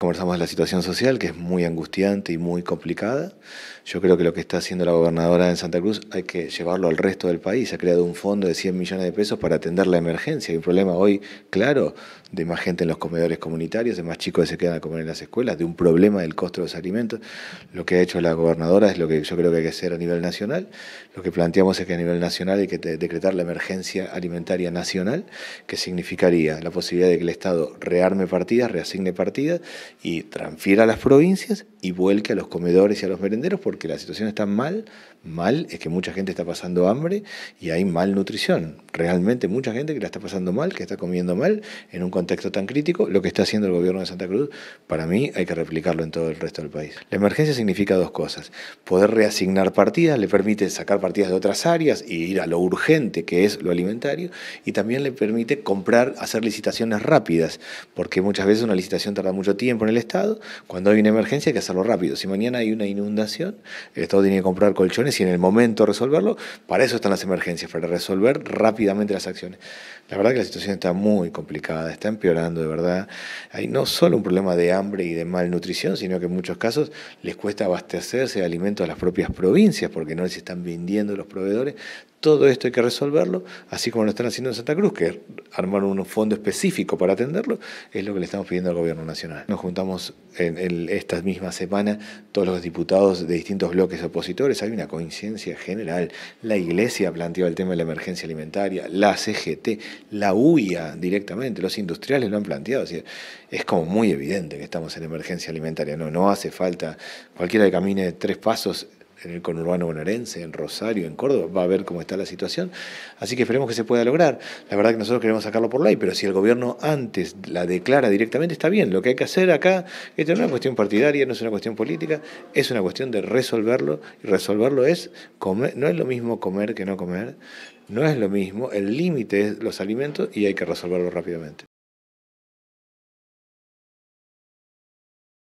Conversamos de la situación social, que es muy angustiante y muy complicada. Yo creo que lo que está haciendo la gobernadora en Santa Cruz hay que llevarlo al resto del país. Ha creado un fondo de 100 millones de pesos para atender la emergencia. Hay un problema hoy, claro, de más gente en los comedores comunitarios, de más chicos que se quedan a comer en las escuelas, de un problema del costo de los alimentos. Lo que ha hecho la gobernadora es lo que yo creo que hay que hacer a nivel nacional. Lo que planteamos es que a nivel nacional hay que decretar la emergencia alimentaria nacional, que significaría la posibilidad de que el Estado rearme partidas, reasigne partidas y transfiera a las provincias y vuelque a los comedores y a los merenderos porque la situación está mal. Mal es que mucha gente está pasando hambre y hay malnutrición. Realmente mucha gente que la está pasando mal, que está comiendo mal en un contexto tan crítico. Lo que está haciendo el gobierno de Santa Cruz, para mí hay que replicarlo en todo el resto del país. La emergencia significa dos cosas. Poder reasignar partidas, le permite sacar partidas de otras áreas y ir a lo urgente que es lo alimentario y también le permite comprar, hacer licitaciones rápidas porque muchas veces una licitación tarda mucho tiempo en el Estado. Cuando hay una emergencia hay que hacer hacerlo rápido. Si mañana hay una inundación, el Estado tiene que comprar colchones y en el momento resolverlo. Para eso están las emergencias, para resolver rápidamente las acciones. La verdad que la situación está muy complicada, está empeorando de verdad. Hay no solo un problema de hambre y de malnutrición, sino que en muchos casos les cuesta abastecerse de alimentos a las propias provincias porque no les están vendiendo los proveedores. Todo esto hay que resolverlo, así como lo están haciendo en Santa Cruz, que armar un fondo específico para atenderlo, es lo que le estamos pidiendo al Gobierno Nacional. Nos juntamos en, esta misma semana todos los diputados de distintos bloques opositores, hay una coincidencia general. La Iglesia planteado el tema de la emergencia alimentaria, la CGT, la UIA directamente, los industriales lo han planteado. Es, es como muy evidente que estamos en emergencia alimentaria, no, no hace falta, cualquiera que camine tres pasos en el conurbano bonaerense, en Rosario, en Córdoba, va a ver cómo está la situación. Así que esperemos que se pueda lograr. La verdad que nosotros queremos sacarlo por ley, pero si el gobierno antes la declara directamente, está bien. Lo que hay que hacer acá, esto no es una cuestión partidaria, no es una cuestión política, es una cuestión de resolverlo. Y resolverlo es, comer, no es lo mismo comer que no comer, no es lo mismo, el límite es los alimentos y hay que resolverlo rápidamente.